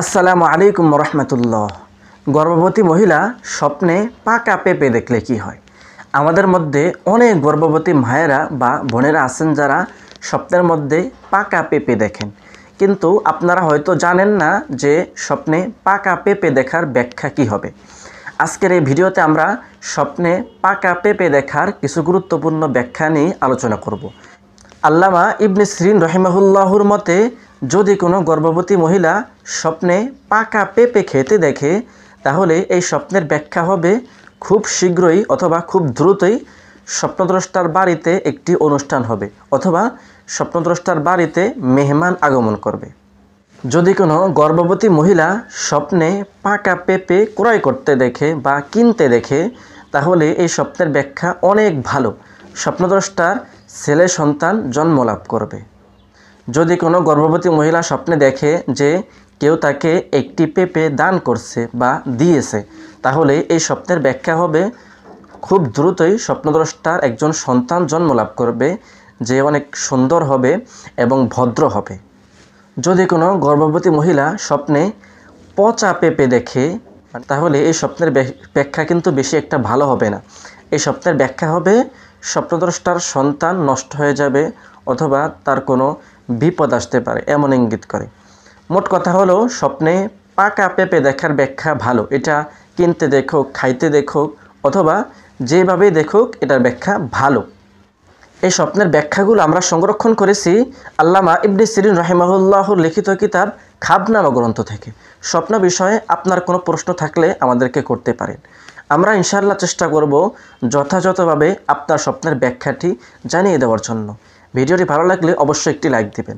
আসসালামু আলাইকুম রহমতুল্লাহ গর্ভবতী মহিলা স্বপ্নে পাকা পেঁপে দেখলে কি হয় আমাদের মধ্যে অনেক গর্ভবতী মায়েরা বা বোনেরা আছেন যারা স্বপ্নের মধ্যে পাকা পেঁপে দেখেন কিন্তু আপনারা হয়তো জানেন না যে স্বপ্নে পাকা পেঁপে দেখার ব্যাখ্যা কি হবে আজকের এই ভিডিওতে আমরা স্বপ্নে পাকা পেঁপে দেখার কিছু গুরুত্বপূর্ণ ব্যাখ্যা নিয়ে আলোচনা করব আল্লামা ইবনে সিরিন রহিমাহুল্লাহর মতে যদি কোনো গর্ভবতী মহিলা স্বপ্নে পাকা পেঁপে খেতে দেখে তাহলে এই স্বপ্নের ব্যাখ্যা হবে খুব শীঘ্রই অথবা খুব দ্রুতই স্বপ্নদ্রষ্টার বাড়িতে একটি অনুষ্ঠান হবে অথবা স্বপ্নদ্রষ্টার বাড়িতে মেহমান আগমন করবে যদি কোনো গর্ভবতী মহিলা স্বপ্নে পাকা পেঁপে ক্রয় করতে দেখে বা কিনতে দেখে তাহলে এই স্বপ্নের ব্যাখ্যা অনেক ভালো স্বপ্নদ্রষ্টার ছেলে সন্তান জন্ম লাভ করবে যদি কোনো গর্ভবতী মহিলা স্বপ্নে দেখে যে কেউ তাকে একটি পেঁপে দান করছে বা দিয়েছে তাহলে এই স্বপ্নের ব্যাখ্যা হবে খুব দ্রুতই স্বপ্নদ্রষ্টার একজন সন্তান জন্ম লাভ করবে যে অনেক সুন্দর হবে এবং ভদ্র হবে যদি কোনো গর্ভবতী মহিলা স্বপ্নে পচা পেঁপে দেখে তাহলে এই স্বপ্নের ব্যাখ্যা কিন্তু বেশি একটা ভালো হবে না এই স্বপ্নের ব্যাখ্যা হবে স্বপ্নদ্রষ্টার সন্তান নষ্ট হয়ে যাবে অথবা তার কোনো বিপদ আসতে পারে এমন ইঙ্গিত করে মোট কথা হলো স্বপ্নে পাকা পেঁপে দেখার ব্যাখ্যা ভালো এটা কিনতে দেখুক খাইতে দেখুক অথবা যেভাবে দেখুক এটার ব্যাখ্যা ভালো এই স্বপ্নের ব্যাখ্যাগুলো আমরা সংরক্ষণ করেছি আল্লামা ইবনি সিরিন রাহিমাহুল্লাহর লিখিত কিতাব খাবনামা গ্রন্থ থেকে স্বপ্ন বিষয়ে আপনার কোনো প্রশ্ন থাকলে আমাদেরকে করতে পারেন আমরা ইনশাআল্লাহ চেষ্টা করব যথাযথভাবে আপনার স্বপ্নের ব্যাখ্যাটি জানিয়ে দেওয়ার জন্য ভিডিওটি ভালো লাগলে অবশ্যই একটি লাইক দেবেন